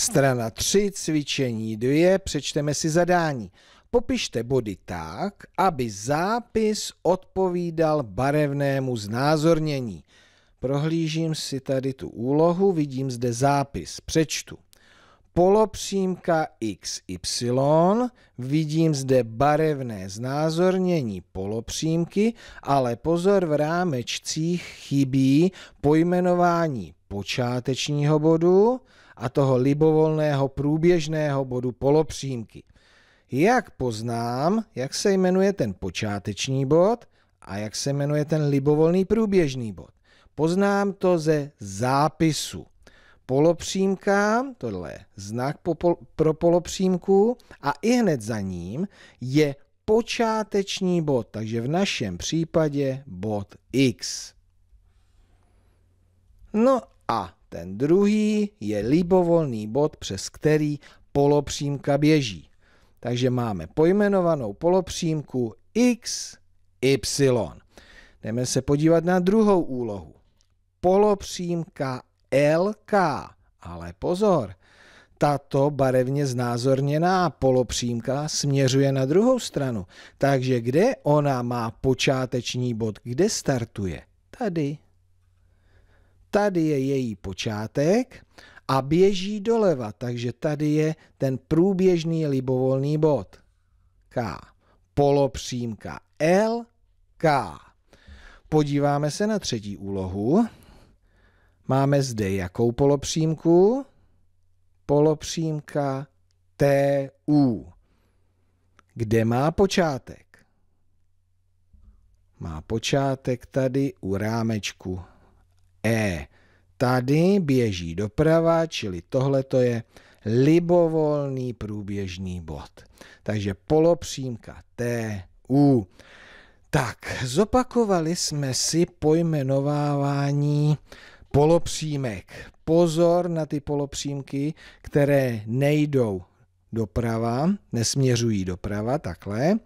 Strana 3, cvičení 2, přečteme si zadání. Popište body tak, aby zápis odpovídal barevnému znázornění. Prohlížím si tady tu úlohu, vidím zde zápis, přečtu. Polopřímka XY, vidím zde barevné znázornění polopřímky, ale pozor v rámečcích chybí pojmenování počátečního bodu a toho libovolného průběžného bodu polopřímky. Jak poznám, jak se jmenuje ten počáteční bod a jak se jmenuje ten libovolný průběžný bod? Poznám to ze zápisu. Polopřímka, tohle je znak pro polopřímku a i hned za ním je počáteční bod, takže v našem případě bod x. No a ten druhý je libovolný bod, přes který polopřímka běží. Takže máme pojmenovanou polopřímku x, y. Jdeme se podívat na druhou úlohu. Polopřímka LK. Ale pozor, tato barevně znázorněná polopřímka směřuje na druhou stranu. Takže kde ona má počáteční bod? Kde startuje? Tady. Tady je její počátek a běží doleva, takže tady je ten průběžný libovolný bod. K. Polopřímka L, K. Podíváme se na třetí úlohu. Máme zde jakou polopřímku? Polopřímka TU. Kde má počátek? Má počátek tady u rámečku. E. Tady běží doprava, čili tohle to je libovolný průběžný bod. Takže polopřímka T, U. Tak, zopakovali jsme si pojmenovávání polopřímek. Pozor na ty polopřímky, které nejdou doprava, nesměřují doprava, takhle,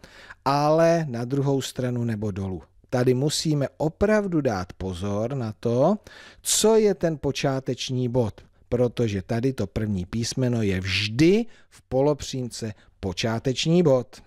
ale na druhou stranu nebo dolů. Tady musíme opravdu dát pozor na to, co je ten počáteční bod, protože tady to první písmeno je vždy v polopřímce počáteční bod.